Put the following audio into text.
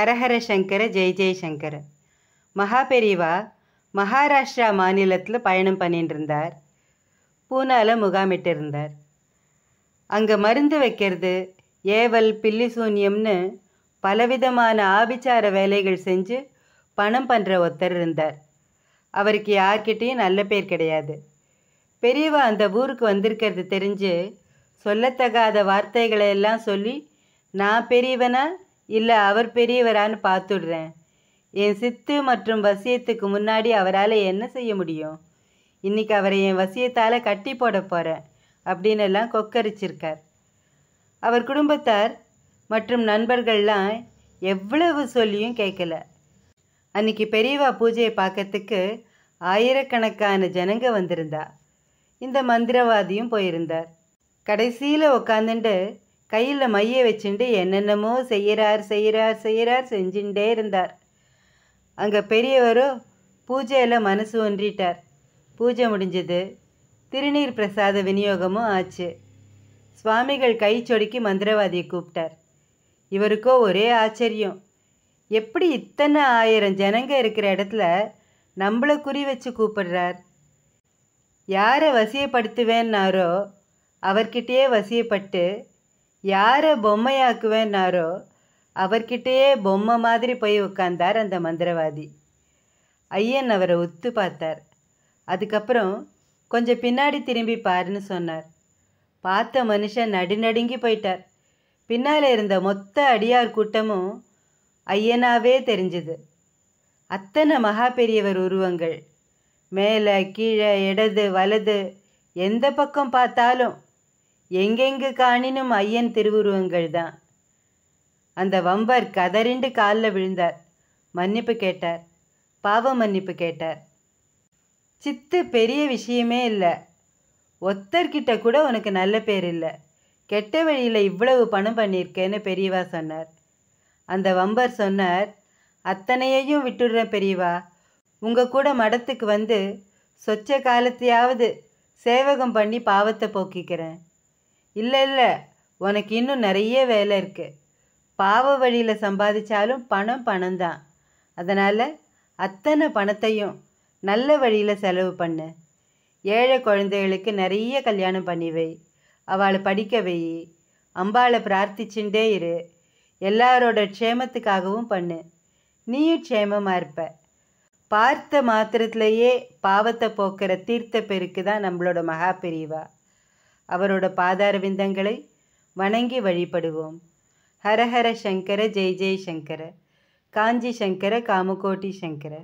ஹரஹர சங்கர ஜெய் ஜெய் சங்கர மகாபெரிவா மகாராஷ்டிரா மாநிலத்தில் பயணம் பண்ணிட்டு இருந்தார் பூனாவில் முகாமிட்டு இருந்தார் அங்கே மருந்து வைக்கிறது ஏவல் பில்லி சூன்யம்னு பலவிதமான ஆபிச்சார வேலைகள் செஞ்சு பணம் பண்ணுற ஒருத்தர் இருந்தார் அவருக்கு யார்கிட்டேயும் நல்ல பேர் கிடையாது பெரியவா அந்த ஊருக்கு வந்திருக்கிறது தெரிஞ்சு சொல்லத்தகாத வார்த்தைகளை எல்லாம் சொல்லி நான் பெரியவனா இல்லை அவர் பெரியவரான்னு பார்த்துடுறேன் என் சித்து மற்றும் வசியத்துக்கு முன்னாடி அவரால் என்ன செய்ய முடியும் இன்றைக்கி அவரை என் வசியத்தால் கட்டி போட போகிறேன் அப்படின்னு எல்லாம் கொக்கரிச்சிருக்கார் அவர் குடும்பத்தார் மற்றும் நண்பர்கள்லாம் எவ்வளவு சொல்லியும் கேட்கல அன்னைக்கு பெரியவா பூஜையை பார்க்கறதுக்கு ஆயிரக்கணக்கான ஜனங்க வந்திருந்தா இந்த மந்திரவாதியும் போயிருந்தார் கடைசியில் உக்காந்துட்டு கையில் மைய வச்சுட்டு என்னென்னமோ செய்கிறார் செய்கிறார் செய்கிறார் செஞ்சுட்டே இருந்தார் அங்கே பெரியவரோ பூஜையில் மனசு ஒன்றிட்டார் பூஜை முடிஞ்சது திருநீர் பிரசாத விநியோகமும் ஆச்சு சுவாமிகள் கை சொடுக்கி மந்திரவாதியை கூப்பிட்டார் இவருக்கோ ஒரே ஆச்சரியம் எப்படி இத்தனை ஆயிரம் ஜனங்க இருக்கிற இடத்துல நம்மளை குறி வச்சு கூப்பிடுறார் யாரை வசியப்படுத்துவேன்னாரோ அவர்கிட்டயே வசியப்பட்டு யாரை பொம்மையாக்குவேன்னாரோ அவர்கிட்டயே பொம்மை மாதிரி போய் உட்கார்ந்தார் அந்த மந்திரவாதி ஐயன் அவரை ஒத்து பார்த்தார் அதுக்கப்புறம் கொஞ்சம் பின்னாடி திரும்பி பாருன்னு சொன்னார் பார்த்த மனுஷன் நடுநடுங்கி போயிட்டார் பின்னால் இருந்த மொத்த அடியார் கூட்டமும் ஐயனாவே தெரிஞ்சுது அத்தனை மகா பெரியவர் உருவங்கள் மேலே கீழே இடது வலது எந்த பக்கம் பார்த்தாலும் எங்கெங்கு காணினும் ஐயன் திருவுருவங்கள் தான் அந்த வம்பர் கதறிண்டு காலில் விழுந்தார் மன்னிப்பு கேட்டார் பாவ மன்னிப்பு கேட்டார் சித்து பெரிய விஷயமே இல்லை ஒத்தர்கிட்ட கூட உனக்கு நல்ல பேர் இல்லை கெட்ட வழியில் இவ்வளவு பணம் பண்ணியிருக்கேன்னு பெரியவா சொன்னார் அந்த வம்பர் சொன்னார் அத்தனையையும் விட்டுடுறேன் பெரியவா உங்கள் கூட மடத்துக்கு வந்து சொச்ச காலத்தையாவது சேவகம் பண்ணி பாவத்தை போக்கிக்கிறேன் இல்லை இல்லை உனக்கு இன்னும் நிறைய வேலை இருக்குது பாவ வழியில் சம்பாதிச்சாலும் பணம் பணம் தான் அதனால் அத்தனை பணத்தையும் நல்ல வழியில் செலவு பண்ணு ஏழை குழந்தைகளுக்கு நிறைய கல்யாணம் பண்ணி வை அவளை படிக்க வை அம்பாளை பிரார்த்திச்சுட்டே இரு எல்லாரோட க்ஷேமத்துக்காகவும் பண்ணு நீயும் க்ஷேமமாக இருப்ப பார்த்த மாத்திரத்திலேயே பாவத்தை போக்குற தீர்த்த பெருக்கு தான் நம்மளோட மகா பிரிவா அவரோட பாதார விந்தங்களை வணங்கி வழிபடுவோம் ஹரஹர சங்கர ஜெய் ஜெய் சங்கர காஞ்சி சங்கர காமகோட்டி சங்கர